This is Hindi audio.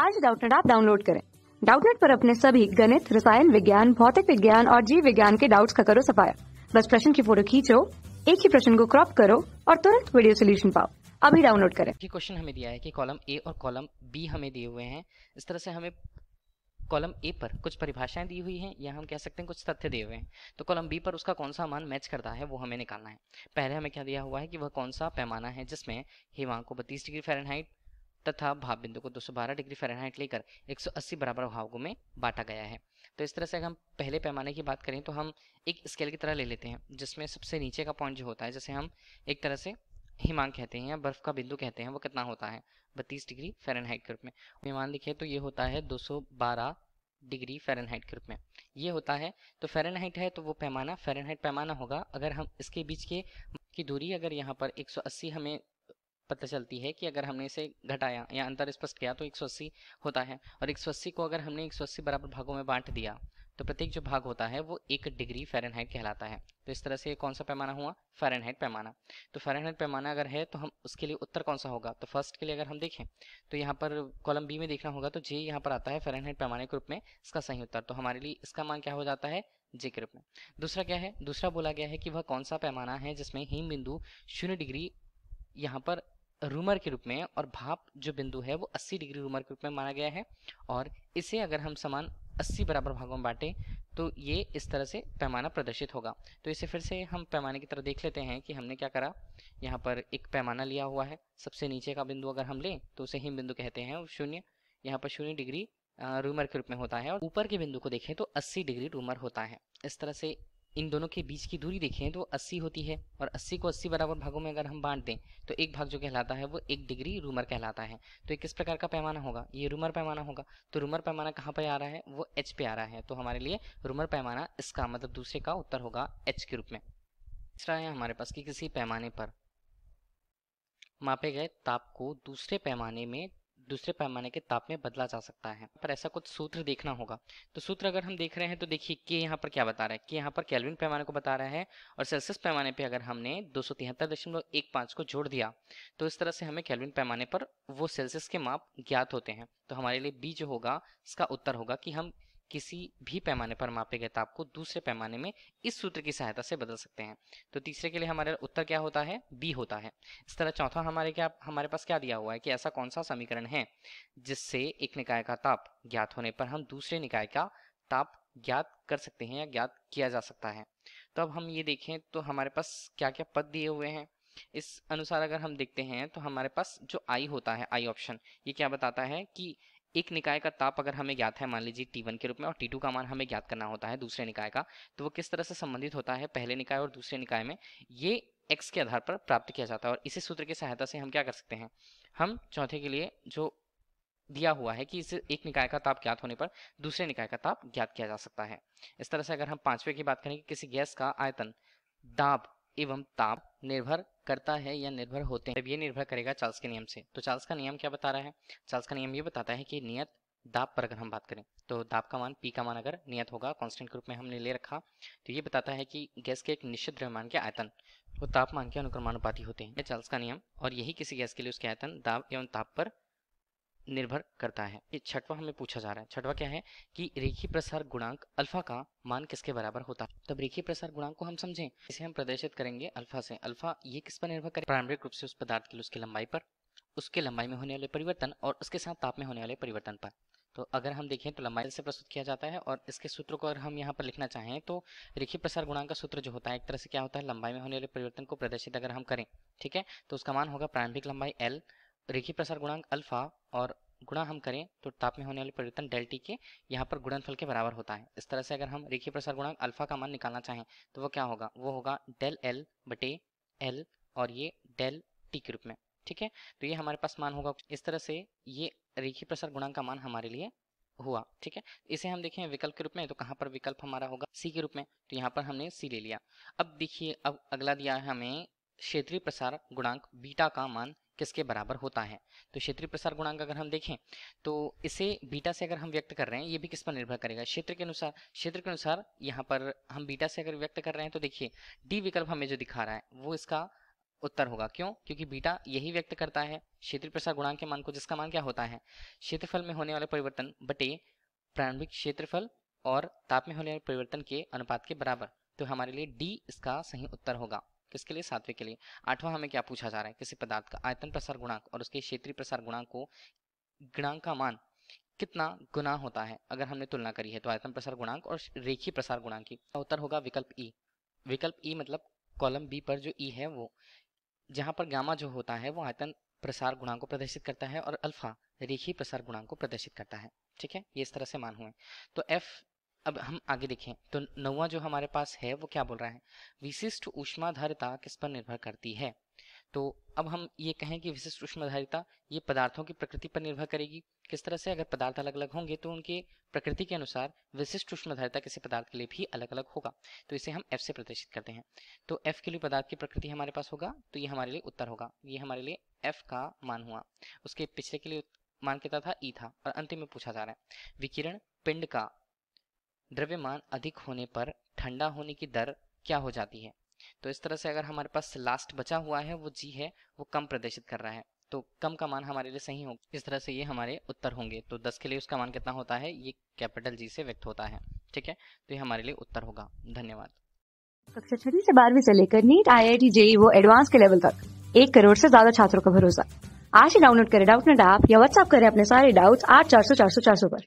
आज डाउटनेट आप डाउनलोड करें डाउटनेट पर अपने सभी गणित रसायन विज्ञान भौतिक विज्ञान और जीव विज्ञान के डाउट्स का करो सफाया बस प्रश्न की फोटो खींचो एक ही प्रश्न को क्रॉप करो और तुरंत वीडियो सोल्यूशन पाओ अभी डाउनलोड करें क्वेश्चन हमें दिया है कि कॉलम ए और कॉलम बी हमें दिए हुए हैं इस तरह से हमें कॉलम ए पर कुछ परिभाषाएं दी हुई हैं या हम कह सकते हैं कुछ तथ्य दिए हुए हैं तो कॉलम बी पर उसका कौन सा मान मैच करता है वो हमें निकालना है पहले हमें क्या दिया हुआ है कि वह कौन सा पैमाना है जिसमें हिमांक को बत्तीस डिग्री फ़ारेनहाइट तथा भाव बिंदु को 212 डिग्री फ़ारेनहाइट लेकर 180 बराबर भावों में बांटा गया है तो इस तरह से अगर हम पहले पैमाने की बात करें तो हम एक स्केल की तरह ले लेते हैं जिसमें सबसे नीचे का पॉइंट जो होता है जैसे हम एक तरह से हिमांक कहते हैं या बर्फ़ का बिंदु कहते हैं वो कितना होता है बत्तीस डिग्री फेरनहाइट के रूप में हिमान लिखे तो ये होता है दो डिग्री फेरनहाइट के रूप में ये होता है तो फेरनहाइट है तो वो पैमाना फेरनहाइट पैमाना होगा अगर हम इसके बीच के की दूरी अगर यहाँ पर 180 हमें पता चलती है कि अगर हमने इसे घटाया या अंतर स्पष्ट किया तो 180 होता है और 180 को अगर हमने 180 बराबर भागों में बांट दिया तो प्रत्येक जो भाग होता है वो एक डिग्री फ़ारेनहाइट कहलाता है तो इस तरह से कौन सा पैमाना हुआ फ़ारेनहाइट पैमाना तो फ़ारेनहाइट पैमाना अगर है तो हम उसके लिए उत्तर कौन सा होगा तो फर्स्ट के लिए अगर हम देखें तो यहाँ पर कॉलम बी में देखना होगा तो जे यहाँ पर आता है फ़ारेनहाइट पैमाने के रूप में इसका सही उत्तर तो हमारे लिए इसका मान क्या हो जाता है जे के रूप में दूसरा क्या है दूसरा बोला गया है कि वह कौन सा पैमाना है जिसमें हिम बिंदु शून्य डिग्री यहाँ पर रूमर के रूप में और भाप जो बिंदु है वो 80 डिग्री रूमर के रूप में माना गया है और इसे अगर हम समान 80 बराबर भागों में बांटें तो ये इस तरह से पैमाना प्रदर्शित होगा तो इसे फिर से हम पैमाने की तरह देख लेते हैं कि हमने क्या करा यहाँ पर एक पैमाना लिया हुआ है सबसे नीचे का बिंदु अगर हम लें तो उसे हिम बिंदु कहते हैं शून्य यहाँ पर शून्य डिग्री रूमर के रूप में होता है और ऊपर के बिंदु को देखें तो 80 डिग्री रूमर होता है इस तरह से इन दोनों के बीच की दूरी देखें तो 80 होती है और 80 को 80 बराबर भागों में अगर हम बांट दें तो एक भाग जो कहलाता है वो एक डिग्री रूमर कहलाता है तो एक किस प्रकार का पैमाना होगा ये रूमर पैमाना होगा तो रूमर पैमाना कहाँ पर आ रहा है वो एच पे आ रहा है तो हमारे लिए रूमर पैमाना इसका मतलब दूसरे का उत्तर होगा एच के रूप में तीसरा है हमारे पास कि किसी पैमाने पर मापे गए ताप को दूसरे पैमाने में दूसरे पैमाने के ताप में बदला जा सकता है पर ऐसा कुछ सूत्र देखना होगा तो सूत्र अगर हम देख रहे हैं तो देखिए के यहाँ पर क्या बता रहा है कि यहाँ पर कैलविन पैमाने को बता रहा है और सेल्सियस पैमाने पे अगर हमने दो को जोड़ दिया तो इस तरह से हमें कैलविन पैमाने पर वो सेल्सियस के माप ज्ञात होते हैं तो हमारे लिए बी जो होगा इसका उत्तर होगा कि हम किसी भी पैमाने पर मापे गए ताप को दूसरे पैमाने में इस सूत्र की सहायता से बदल सकते हैं तो तीसरे के लिए हमारे उत्तर क्या होता है बी होता है इस तरह चौथा हमारे क्या हमारे पास क्या दिया हुआ है कि ऐसा कौन सा समीकरण है जिससे एक निकाय का ताप ज्ञात होने पर हम दूसरे निकाय का ताप ज्ञात कर सकते हैं या ज्ञात किया जा सकता है तो अब हम ये देखें तो हमारे पास क्या क्या पद दिए हुए हैं इस अनुसार अगर हम देखते हैं तो हमारे पास जो आई होता है आई ऑप्शन ये क्या बताता है कि एक निकाय का ताप अगर हमें ज्ञात है मान लीजिए टी वन के रूप में और टी टू का मान हमें ज्ञात करना होता है दूसरे निकाय का तो वो किस तरह से संबंधित होता है पहले निकाय और दूसरे निकाय में ये एक्स के आधार पर प्राप्त किया जाता है और इसी सूत्र की सहायता से हम क्या कर सकते हैं हम चौथे के लिए जो दिया हुआ है कि इस एक निकाय का ताप ज्ञात होने पर दूसरे निकाय का ताप ज्ञात किया जा सकता है इस तरह से अगर हम पांचवे की बात करें कि किसी गैस का आयतन दाब एवं ताप निर्भर करता है या निर्भर होते हैं ये निर्भर करेगा चार्ल्स के नियम से तो चार्ल्स का नियम क्या बता रहा है चार्ल्स का नियम ये बताता है कि नियत दाब पर अगर हम बात करें तो दाब का मान पी का मान अगर नियत होगा कांस्टेंट के रूप में हमने ले रखा तो ये बताता है कि गैस के एक निश्चित द्रव्यमान के आयतन वो तापमान के अनुक्रमानुपाती होते हैं चार्ल्स का नियम और यही किसी गैस के लिए उसके आयतन दाब एवं ताप पर निर्भर करता है ये छठवा हमें पूछा जा रहा है छठवा क्या है कि रेखी प्रसार गुणांक अल्फा का मान किसके बराबर होता है तब रेखी प्रसार गुणांक को हम समझें इसे हम प्रदर्शित करेंगे अल्फा से अल्फा ये किस पर निर्भर करे प्रारंभिक रूप से उस पदार्थ की उसकी लंबाई पर उसके लंबाई में होने वाले परिवर्तन और उसके साथ ताप में होने वाले परिवर्तन पर तो अगर हम देखें तो लंबाई से प्रस्तुत किया जाता है और इसके सूत्र को अगर हम यहाँ पर लिखना चाहें तो रेखी प्रसार गुणांक का सूत्र जो होता है एक तरह से क्या होता है लंबाई में होने वाले परिवर्तन को प्रदर्शित अगर हम करें ठीक है तो उसका मान होगा प्रारंभिक लंबाई एल रेखी प्रसार गुणांक अल्फा और गुणा हम करें तो ताप में होने वाले परिवर्तन डेल्टी के यहाँ पर गुणनफल के बराबर होता है इस तरह से अगर हम रेखी प्रसार गुणांक अल्फा का मान निकालना चाहें तो वो क्या होगा वो होगा डेल एल बटे एल और ये डेल टी के रूप में ठीक है तो ये हमारे पास मान होगा इस तरह से ये रेखी प्रसार गुणांक का मान हमारे लिए हुआ ठीक है इसे हम देखें विकल्प के रूप में तो कहाँ पर विकल्प हमारा होगा सी के रूप में तो यहाँ पर हमने सी ले लिया अब देखिए अब अगला दिया है हमें क्षेत्रीय प्रसार गुणांक बीटा का मान किसके बराबर होता है तो क्षेत्रीय प्रसार गुणांक अगर हम देखें तो इसे बीटा से अगर हम व्यक्त कर रहे हैं ये भी किस पर निर्भर करेगा क्षेत्र के अनुसार क्षेत्र के अनुसार यहाँ पर हम बीटा से अगर व्यक्त कर रहे हैं तो देखिए डी विकल्प हमें जो दिखा रहा है वो इसका उत्तर होगा क्यों क्योंकि बीटा यही व्यक्त करता है क्षेत्रीय प्रसार गुणांक के मान को जिसका मान क्या होता है क्षेत्रफल में होने वाले परिवर्तन बटे प्रारंभिक क्षेत्रफल और ताप में होने वाले परिवर्तन के अनुपात के बराबर तो हमारे लिए डी इसका सही उत्तर होगा किसके लिए सातवें के लिए आठवां हमें क्या पूछा जा रहा है किसी पदार्थ का आयतन प्रसार गुणांक और उसके क्षेत्रीय प्रसार गुणांक को गुणांक का मान कितना गुना होता है अगर हमने तुलना करी है तो आयतन प्रसार गुणांक और रेखीय प्रसार गुणांक की उत्तर होगा विकल्प ई e। विकल्प ई e मतलब कॉलम बी पर जो ई e है वो जहाँ पर गामा जो होता है वो आयतन प्रसार गुणांक को प्रदर्शित करता है और अल्फा रेखीय प्रसार गुणांक को प्रदर्शित करता है ठीक है ये इस तरह से मान हुए तो एफ अब हम आगे देखें तो नौवा जो हमारे पास है वो क्या बोल रहा है विशिष्ट उष्माधारिता किस पर निर्भर करती है तो अब हम ये कहें कि विशिष्ट उष्माधारिता ये पदार्थों की प्रकृति पर निर्भर करेगी किस तरह से अगर पदार्थ अलग अलग होंगे तो उनके प्रकृति के अनुसार विशिष्ट उष्माधारिता किसी पदार्थ के लिए भी अलग अलग होगा तो इसे हम एफ से प्रदर्शित करते हैं तो एफ के लिए पदार्थ की प्रकृति हमारे पास होगा तो ये हमारे लिए उत्तर होगा ये हमारे लिए एफ का मान हुआ उसके पिछले के लिए मान कहता था ई e था और अंतिम में पूछा जा रहा है विकिरण पिंड का द्रव्यमान अधिक होने पर ठंडा होने की दर क्या हो जाती है तो इस तरह से अगर हमारे पास लास्ट बचा हुआ है वो जी है वो कम प्रदर्शित कर रहा है तो कम का मान हमारे लिए सही होगा इस तरह से ये हमारे उत्तर होंगे तो दस के लिए उसका मान कितना होता है ये कैपिटल जी से व्यक्त होता है ठीक है तो ये हमारे लिए उत्तर होगा धन्यवाद कक्षा छठी से बारहवीं से लेकर NEET I I T JEE वो एडवांस के लेवल तक एक करोड़ से ज्यादा छात्रों का भरोसा आज ही डाउनलोड करें डाउट नेट ऐप या व्हाट्सअप करें अपने सारे डाउट्स आठ चार सौ चार सौ चार सौ पर